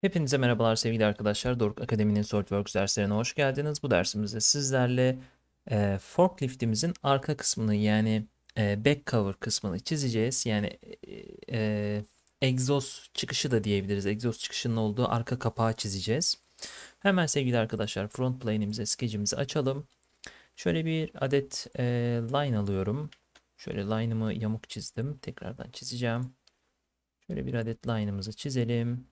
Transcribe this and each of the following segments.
Hepinize merhabalar sevgili arkadaşlar. Doruk Akademi'nin SolidWorks derslerine hoş geldiniz. Bu dersimizde sizlerle e, forkliftimizin arka kısmını yani e, back cover kısmını çizeceğiz. Yani e, e egzoz çıkışı da diyebiliriz. Egzoz çıkışının olduğu arka kapağı çizeceğiz. Hemen sevgili arkadaşlar front plane'imize, skecimizi açalım. Şöyle bir adet e, line alıyorum. Şöyle line'ımı yamuk çizdim. Tekrardan çizeceğim. Şöyle bir adet line'ımızı çizelim.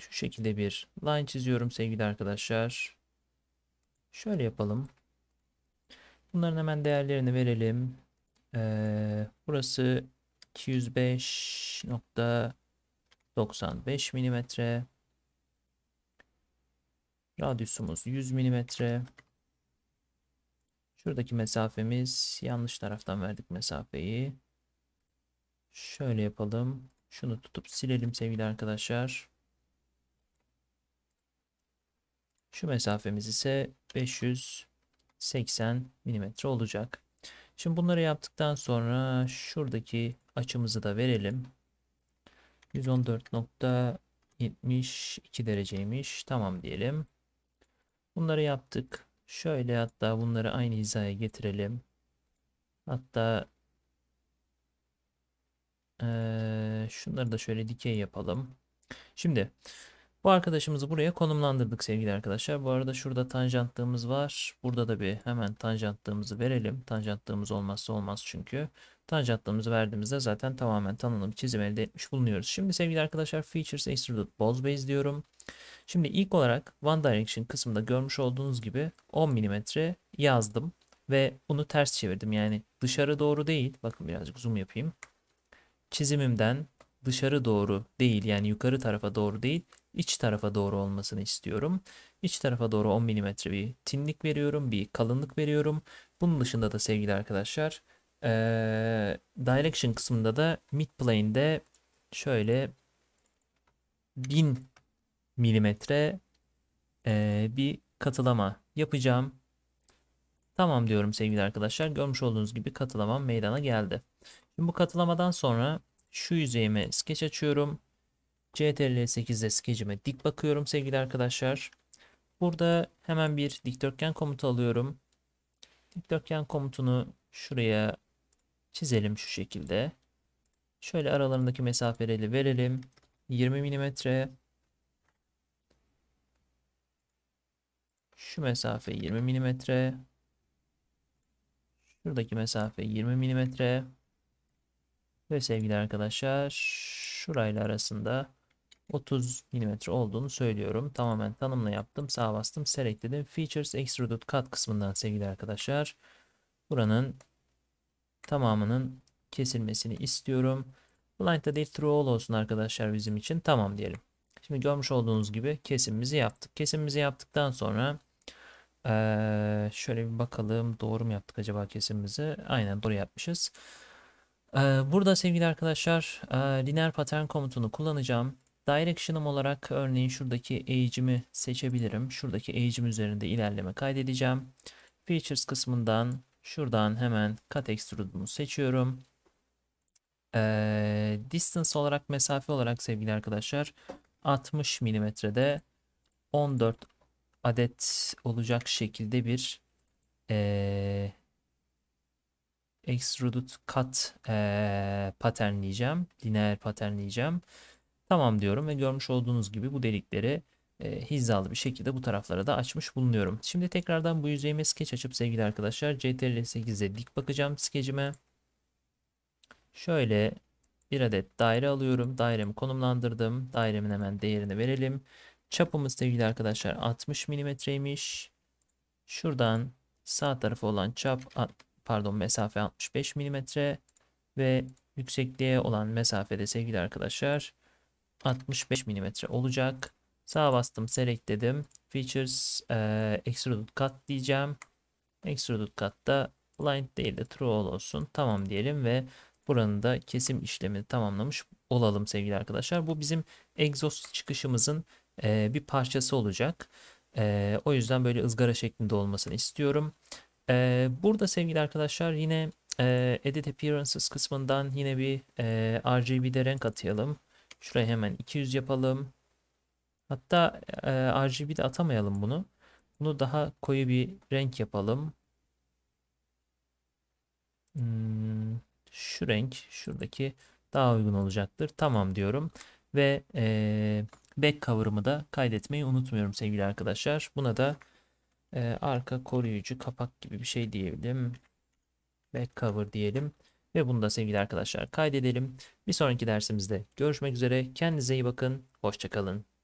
Şu şekilde bir line çiziyorum sevgili arkadaşlar. Şöyle yapalım. Bunların hemen değerlerini verelim. Ee, burası 205.95 milimetre. Radyusumuz 100 milimetre. Şuradaki mesafemiz yanlış taraftan verdik mesafeyi. Şöyle yapalım. Şunu tutup silelim sevgili arkadaşlar. Şu mesafemiz ise 580 mm olacak. Şimdi bunları yaptıktan sonra şuradaki açımızı da verelim. 114.72 dereceymiş. Tamam diyelim. Bunları yaptık. Şöyle hatta bunları aynı hizaya getirelim. Hatta ee, şunları da şöyle dikey yapalım. Şimdi bu arkadaşımızı buraya konumlandırdık sevgili arkadaşlar. Bu arada şurada tanjantlığımız var. Burada da bir hemen tanjantlığımızı verelim. Tanjantlığımız olmazsa olmaz çünkü. Tanjantlığımızı verdiğimizde zaten tamamen tanımlı bir çizim elde etmiş bulunuyoruz. Şimdi sevgili arkadaşlar Features Extrude Boss Base diyorum. Şimdi ilk olarak One Direction kısmında görmüş olduğunuz gibi 10 mm yazdım. Ve bunu ters çevirdim. Yani dışarı doğru değil. Bakın birazcık zoom yapayım. Çizimimden dışarı doğru değil yani yukarı tarafa doğru değil iç tarafa doğru olmasını istiyorum. İç tarafa doğru 10 mm bir tinlik veriyorum. Bir kalınlık veriyorum. Bunun dışında da sevgili arkadaşlar ee, direction kısmında da mid plane'de şöyle 1000 milimetre bir katılama yapacağım. Tamam diyorum sevgili arkadaşlar. Görmüş olduğunuz gibi katılamam meydana geldi. Şimdi bu katılamadan sonra şu yüzeyime skeç açıyorum. CTRL8'de skecime dik bakıyorum sevgili arkadaşlar. Burada hemen bir dikdörtgen komutu alıyorum. Dikdörtgen komutunu şuraya çizelim şu şekilde. Şöyle aralarındaki mesafeleri verelim. 20 milimetre. Şu mesafe 20 milimetre. Şuradaki mesafe 20 milimetre. Ve sevgili arkadaşlar şurayla arasında 30 mm olduğunu söylüyorum. Tamamen tanımla yaptım. sağ bastım. Select dedim. Features Extrude Cut kısmından sevgili arkadaşlar. Buranın tamamının kesilmesini istiyorum. Blind'da değil true all olsun arkadaşlar bizim için. Tamam diyelim. Şimdi görmüş olduğunuz gibi kesimimizi yaptık. Kesimimizi yaptıktan sonra şöyle bir bakalım doğru mu yaptık acaba kesimimizi? Aynen doğru yapmışız. burada sevgili arkadaşlar e, lineer pattern komutunu kullanacağım. Direction'ım olarak örneğin şuradaki eğicimi seçebilirim. Şuradaki eğicim üzerinde ilerleme kaydedeceğim. Features kısmından şuradan hemen Cut Extrude'umu seçiyorum. Ee, distance olarak mesafe olarak sevgili arkadaşlar 60 milimetrede 14 adet olacak şekilde bir e, extruded cut e, ee, paternleyeceğim. Lineer paternleyeceğim. Tamam diyorum ve görmüş olduğunuz gibi bu delikleri e, hizalı bir şekilde bu taraflara da açmış bulunuyorum. Şimdi tekrardan bu yüzeyime sketch açıp sevgili arkadaşlar CTRL 8'e dik bakacağım skecime. Şöyle bir adet daire alıyorum. Dairemi konumlandırdım. Dairemin hemen değerini verelim. Çapımız sevgili arkadaşlar 60 milimetreymiş. Şuradan sağ tarafı olan çap pardon mesafe 65 milimetre ve yüksekliğe olan mesafede sevgili arkadaşlar 65 mm olacak. Sağ bastım select dedim. Features e, extrude cut diyeceğim. Extrude cut'ta blind değil de true all olsun. Tamam diyelim ve buranın da kesim işlemini tamamlamış olalım sevgili arkadaşlar. Bu bizim egzoz çıkışımızın e, bir parçası olacak. E, o yüzden böyle ızgara şeklinde olmasını istiyorum. E, burada sevgili arkadaşlar yine e, Edit Appearances kısmından yine bir e, RGB'de renk atayalım. Şuraya hemen 200 yapalım. Hatta e, de atamayalım bunu. Bunu daha koyu bir renk yapalım. Hmm, şu renk şuradaki daha uygun olacaktır. Tamam diyorum. Ve e, back cover'ımı da kaydetmeyi unutmuyorum sevgili arkadaşlar. Buna da e, arka koruyucu kapak gibi bir şey diyelim. Back cover diyelim. Ve bunu da sevgili arkadaşlar kaydedelim. Bir sonraki dersimizde görüşmek üzere. Kendinize iyi bakın. Hoşçakalın.